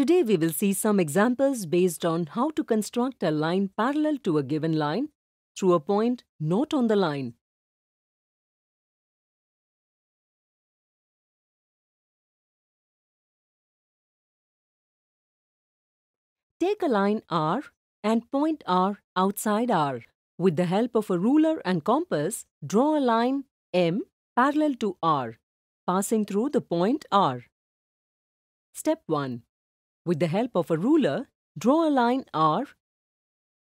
Today we will see some examples based on how to construct a line parallel to a given line through a point not on the line. Take a line R and point R outside R. With the help of a ruler and compass, draw a line M parallel to R, passing through the point R. Step 1. With the help of a ruler, draw a line R,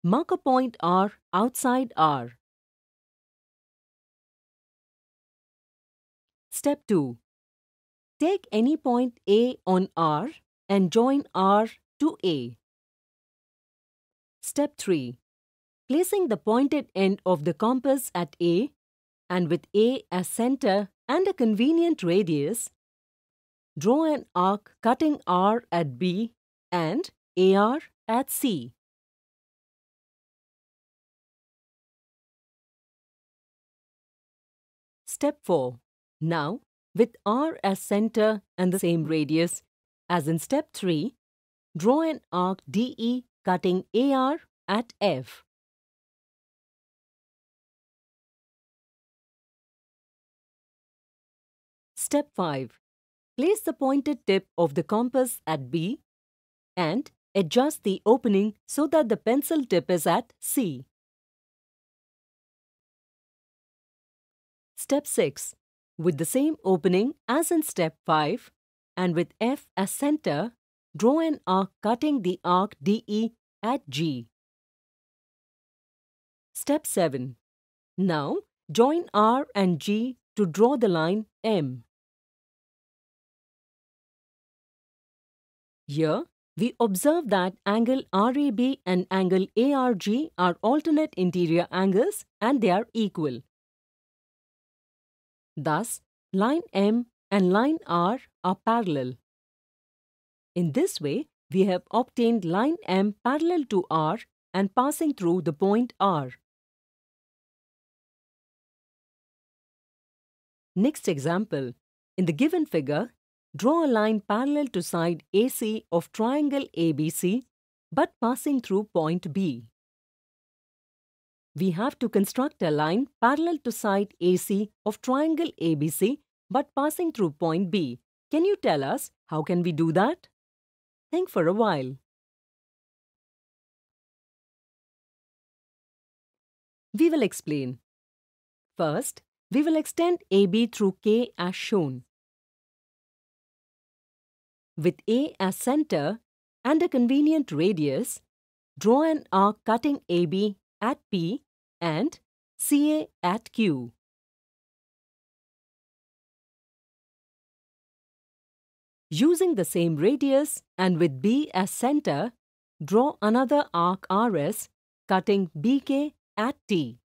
mark a point R outside R. Step 2. Take any point A on R and join R to A. Step 3. Placing the pointed end of the compass at A and with A as center and a convenient radius, Draw an arc cutting R at B and AR at C. Step 4. Now, with R as center and the same radius as in step 3, draw an arc DE cutting AR at F. Step 5. Place the pointed tip of the compass at B and adjust the opening so that the pencil tip is at C. Step 6. With the same opening as in step 5 and with F as center, draw an arc cutting the arc DE at G. Step 7. Now, join R and G to draw the line M. Here, we observe that angle RAB and angle ARG are alternate interior angles and they are equal. Thus, line M and line R are parallel. In this way, we have obtained line M parallel to R and passing through the point R. Next example. In the given figure, Draw a line parallel to side AC of triangle ABC but passing through point B. We have to construct a line parallel to side AC of triangle ABC but passing through point B. Can you tell us how can we do that? Think for a while. We will explain. First, we will extend AB through K as shown. With A as center and a convenient radius, draw an arc cutting AB at P and CA at Q. Using the same radius and with B as center, draw another arc RS cutting BK at T.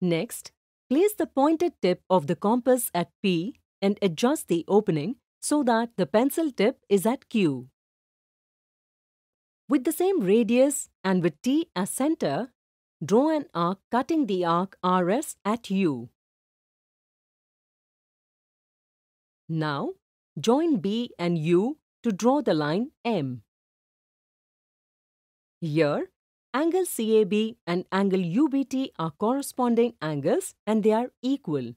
Next, Place the pointed tip of the compass at P and adjust the opening so that the pencil tip is at Q. With the same radius and with T as center, draw an arc cutting the arc RS at U. Now, join B and U to draw the line M. Here, Angle CAB and angle UBT are corresponding angles and they are equal.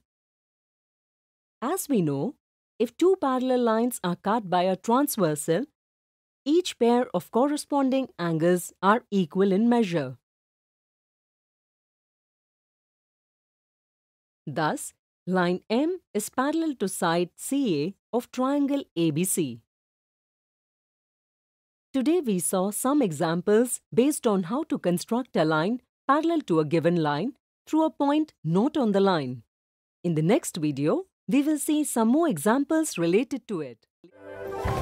As we know, if two parallel lines are cut by a transversal, each pair of corresponding angles are equal in measure. Thus, line M is parallel to side CA of triangle ABC. Today we saw some examples based on how to construct a line parallel to a given line through a point not on the line. In the next video, we will see some more examples related to it.